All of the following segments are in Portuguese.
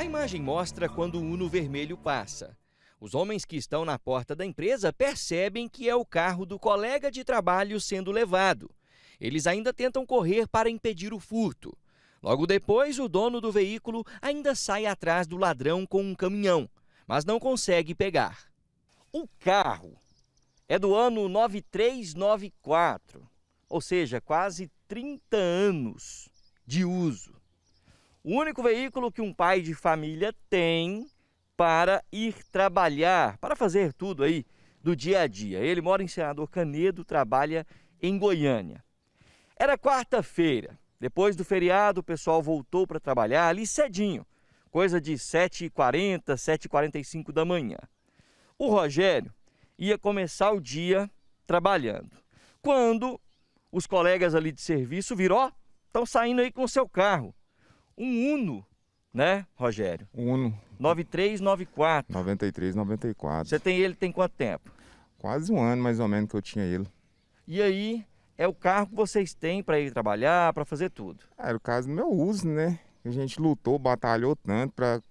A imagem mostra quando o Uno vermelho passa. Os homens que estão na porta da empresa percebem que é o carro do colega de trabalho sendo levado. Eles ainda tentam correr para impedir o furto. Logo depois, o dono do veículo ainda sai atrás do ladrão com um caminhão, mas não consegue pegar. O carro é do ano 9394, ou seja, quase 30 anos de uso. O único veículo que um pai de família tem para ir trabalhar, para fazer tudo aí do dia a dia. Ele mora em Senador Canedo, trabalha em Goiânia. Era quarta-feira. Depois do feriado, o pessoal voltou para trabalhar ali cedinho, coisa de 7h40, 7h45 da manhã. O Rogério ia começar o dia trabalhando. Quando os colegas ali de serviço viram, ó, oh, estão saindo aí com o seu carro um Uno, né, Rogério? Uno. 9394. 94. 93, 94. Você tem ele tem quanto tempo? Quase um ano, mais ou menos, que eu tinha ele. E aí, é o carro que vocês têm para ir trabalhar, para fazer tudo? Ah, era o caso do meu uso, né? A gente lutou, batalhou tanto para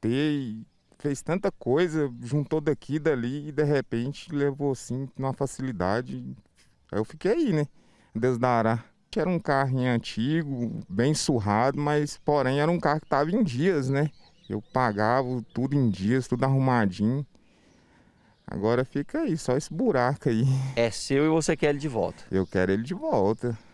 ter e fez tanta coisa, juntou daqui dali e de repente levou assim numa facilidade. Aí eu fiquei aí, né? Deus dará que era um carrinho antigo, bem surrado, mas porém era um carro que estava em dias, né? Eu pagava tudo em dias, tudo arrumadinho. Agora fica aí, só esse buraco aí. É seu e você quer ele de volta? Eu quero ele de volta.